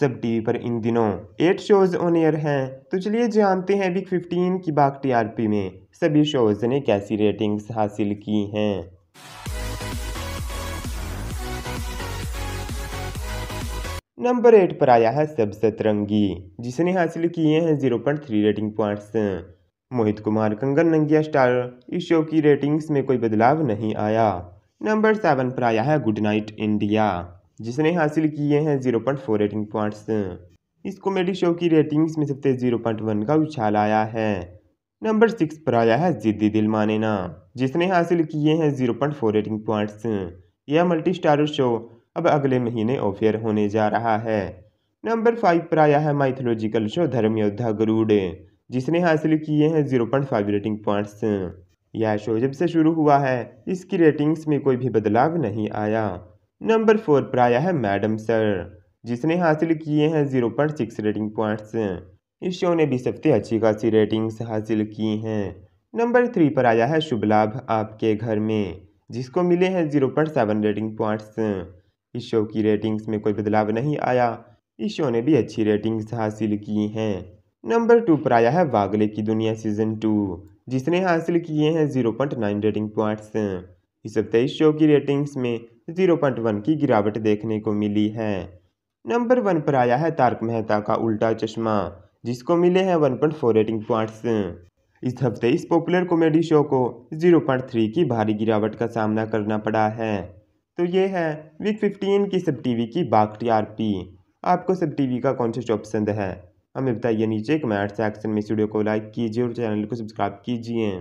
सब टीवी पर इन दिनों एट शोज ऑन एयर हैं तो चलिए जानते हैं बिग फिफ्टीन की बाग टीआरपी में सभी शोज ने कैसी रेटिंग्स हासिल की हैं नंबर एट पर आया है सब सतरंगी जिसने हासिल किए हैं zero point three rating points Mohit Kumar कंगन नंगिया स्टार इस शो की रेटिंग्स में कोई बदलाव नहीं आया नंबर सेवन पर आया है गुड नाइट इंडिया जिसने हासिल किए हैं zero point four rating points इस कॉमेडी शो की रेटिंग्स में सबसे जीरो पॉइंट वन का उछाल आया है नंबर सिक्स पर आया है जिद्दी दिल माने ना जिसने हासिल किए हैं zero point four rating points यह मल्टी स्टार शो अब अगले महीने ऑफेयर होने जा रहा है नंबर फाइव पर आया है माइथोलॉजिकल शो धर्म योद्धा गरुड़ जिसने हासिल किए हैं zero point five rating points यह शो जब से शुरू हुआ है इसकी रेटिंग्स में कोई भी बदलाव नहीं आया नंबर फोर पर आया है मैडम सर जिसने हासिल किए हैं zero point six rating points इस शो ने भी सबसे अच्छी खासी रेटिंग्स हासिल की हैं नंबर थ्री पर आया है शुभ लाभ आपके घर में जिसको मिले हैं zero point seven rating points इस शो की रेटिंग्स में कोई बदलाव नहीं आया इस शो ने भी अच्छी रेटिंग्स हासिल की हैं नंबर टू पर आया है वागले की दुनिया सीजन टू जिसने हासिल किए हैं zero point nine rating points इस हफ्ते इस शो की रेटिंग्स में जीरो पॉइंट वन की गिरावट देखने को मिली है नंबर वन पर आया है तारक मेहता का उल्टा चश्मा जिसको मिले हैं one point four rating points इस हफ्ते इस पॉपुलर कॉमेडी शो को जीरो पॉइंट थ्री की भारी गिरावट का सामना करना पड़ा है तो ये है वीक फिफ्टीन की सब टीवी की बाक टी आर पी आपको सब टीवी का कौन सा शो पसंद है हमें बताइए नीचे कमेंट सेक्शन में इस वीडियो को लाइक कीजिए और चैनल को सब्सक्राइब कीजिए